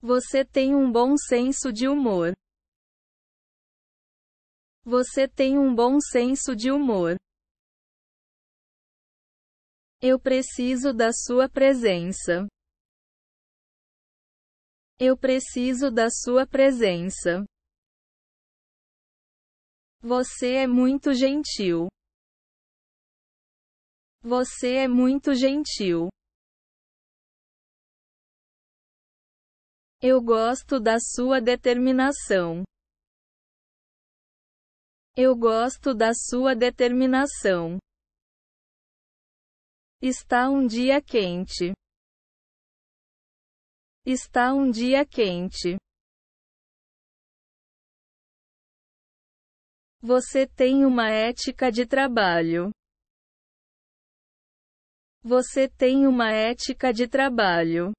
Você tem um bom senso de humor. Você tem um bom senso de humor. Eu preciso da sua presença. Eu preciso da sua presença. Você é muito gentil. Você é muito gentil. Eu gosto da sua determinação. Eu gosto da sua determinação. Está um dia quente. Está um dia quente. Você tem uma ética de trabalho. Você tem uma ética de trabalho.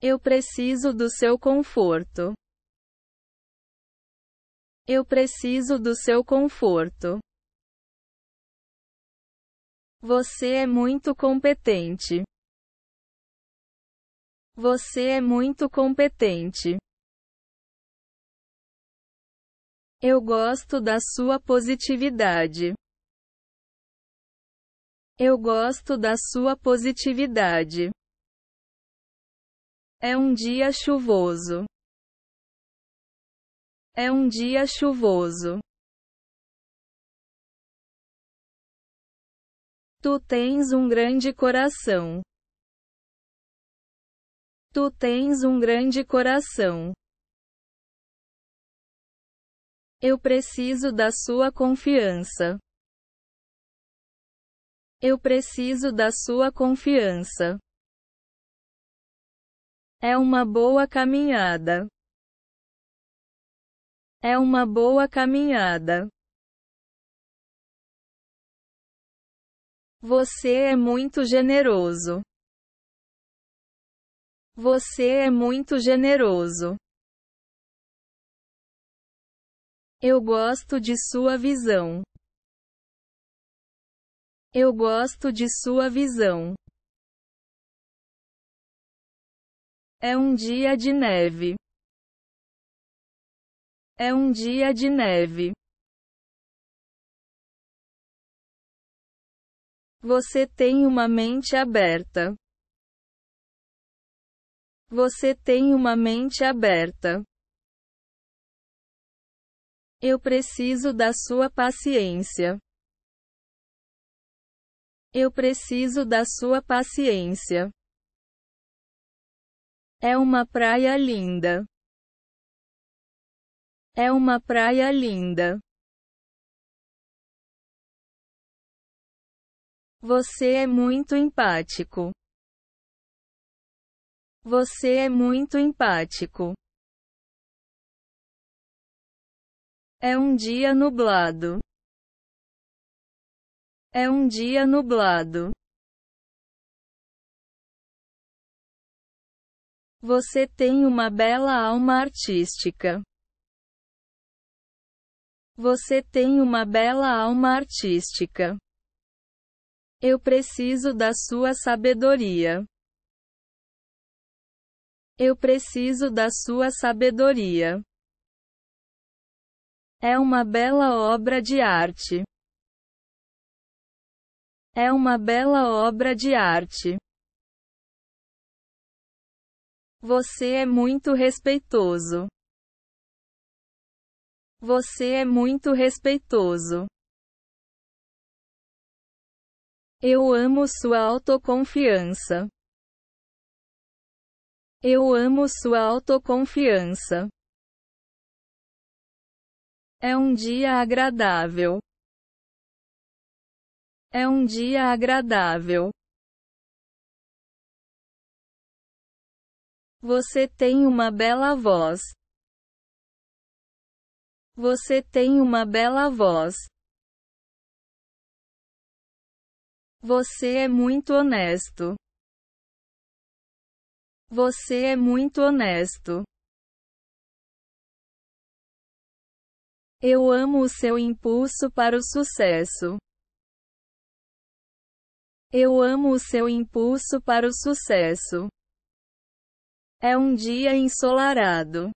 Eu preciso do seu conforto. Eu preciso do seu conforto. Você é muito competente. Você é muito competente. Eu gosto da sua positividade. Eu gosto da sua positividade. É um dia chuvoso. É um dia chuvoso. Tu tens um grande coração. Tu tens um grande coração. Eu preciso da sua confiança. Eu preciso da sua confiança. É uma boa caminhada. É uma boa caminhada. Você é muito generoso. Você é muito generoso. Eu gosto de sua visão. Eu gosto de sua visão. É um dia de neve. É um dia de neve. Você tem uma mente aberta. Você tem uma mente aberta. Eu preciso da sua paciência. Eu preciso da sua paciência. É uma praia linda. É uma praia linda. Você é muito empático. Você é muito empático. É um dia nublado. É um dia nublado. Você tem uma bela alma artística. Você tem uma bela alma artística. Eu preciso da sua sabedoria. Eu preciso da sua sabedoria. É uma bela obra de arte. É uma bela obra de arte. Você é muito respeitoso. Você é muito respeitoso. Eu amo sua autoconfiança. Eu amo sua autoconfiança. É um dia agradável. É um dia agradável. Você tem uma bela voz. Você tem uma bela voz. Você é muito honesto. Você é muito honesto. Eu amo o seu impulso para o sucesso. Eu amo o seu impulso para o sucesso. É um dia ensolarado.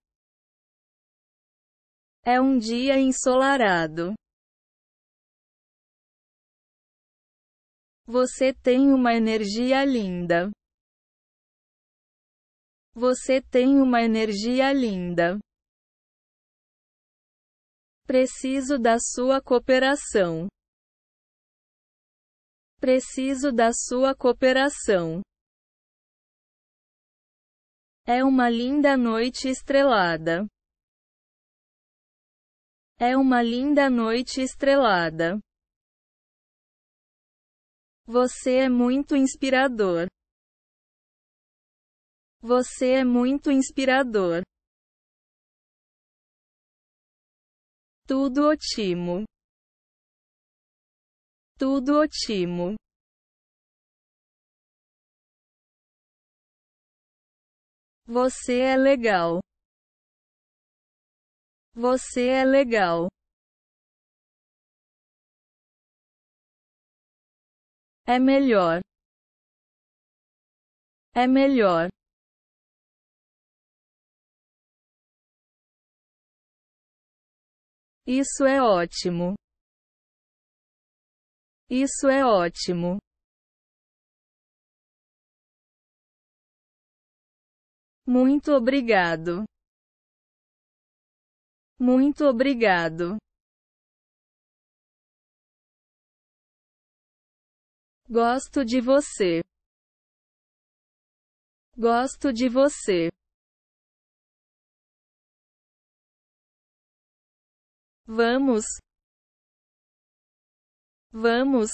É um dia ensolarado. Você tem uma energia linda. Você tem uma energia linda. Preciso da sua cooperação. Preciso da sua cooperação. É uma linda noite estrelada. É uma linda noite estrelada. Você é muito inspirador. Você é muito inspirador. Tudo ótimo. Tudo ótimo. Você é legal. Você é legal. É melhor. É melhor. Isso é ótimo. Isso é ótimo. Muito obrigado. Muito obrigado. Gosto de você. Gosto de você. Vamos. Vamos.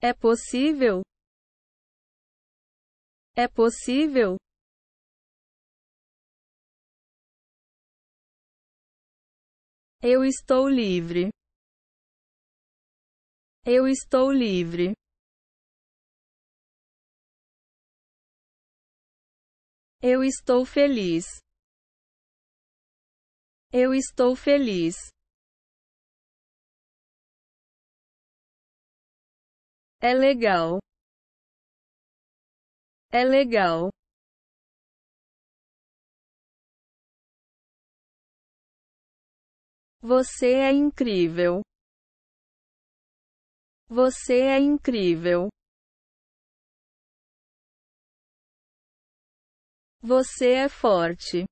É possível? É possível? Eu estou livre. Eu estou livre. Eu estou feliz. Eu estou feliz. É legal. É legal. Você é incrível. Você é incrível. Você é forte.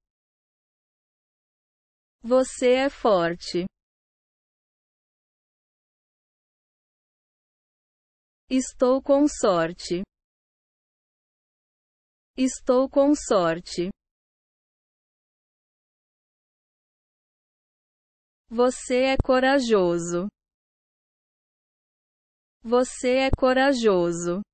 Você é forte. Estou com sorte. Estou com sorte. Você é corajoso. Você é corajoso.